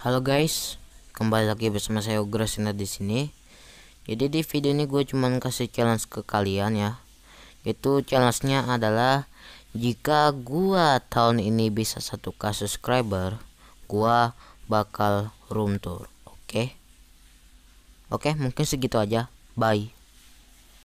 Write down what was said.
Halo guys, kembali lagi bersama saya Ograsina di sini. Jadi di video ini gue cuman kasih challenge ke kalian ya. Itu challenge-nya adalah jika gue tahun ini bisa satu k subscriber, gue bakal room tour. Oke. Okay? Oke, okay, mungkin segitu aja. Bye.